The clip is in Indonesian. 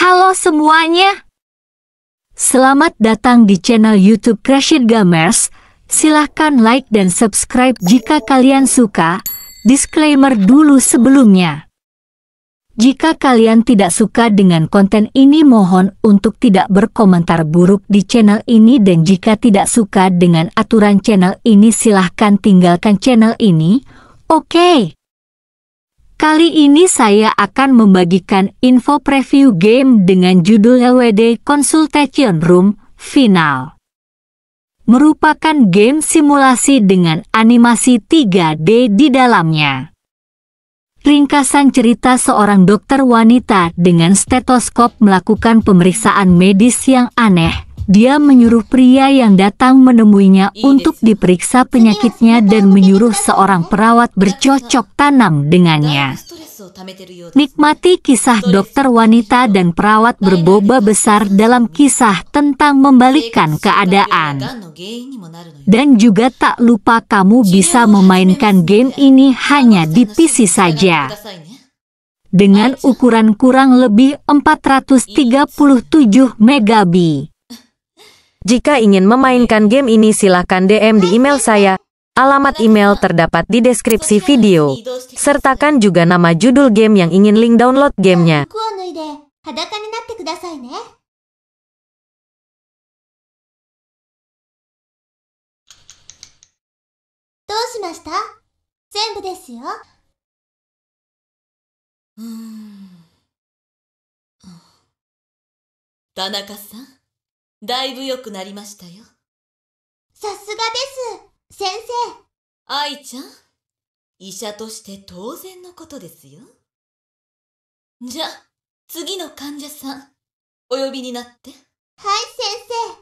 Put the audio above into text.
Halo semuanya. Selamat datang di channel YouTube Crashit Gamers. Silahkan like dan subscribe jika kalian suka. Disclaimer dulu sebelumnya. Jika kalian tidak suka dengan konten ini mohon untuk tidak berkomentar buruk di channel ini dan jika tidak suka dengan aturan channel ini silahkan tinggalkan channel ini. Oke. Okay. Kali ini saya akan membagikan info preview game dengan judul LWD Consultation Room Final. Merupakan game simulasi dengan animasi 3D di dalamnya. Ringkasan cerita seorang dokter wanita dengan stetoskop melakukan pemeriksaan medis yang aneh dia menyuruh pria yang datang menemuinya untuk diperiksa penyakitnya dan menyuruh seorang perawat bercocok tanam dengannya. Nikmati kisah dokter wanita dan perawat berboba besar dalam kisah tentang membalikkan keadaan. Dan juga tak lupa kamu bisa memainkan game ini hanya di PC saja dengan ukuran kurang lebih 437 MB. Jika ingin memainkan game ini silahkan DM di email saya. Alamat email terdapat di deskripsi video. Sertakan juga nama judul game yang ingin link download gamenya. tanaka だいぶ良くなりましたよ。さすがです、先生。愛ちゃん、医者として当然のことですよ。じゃ、次の患者さん、お呼びになって。はい、先生。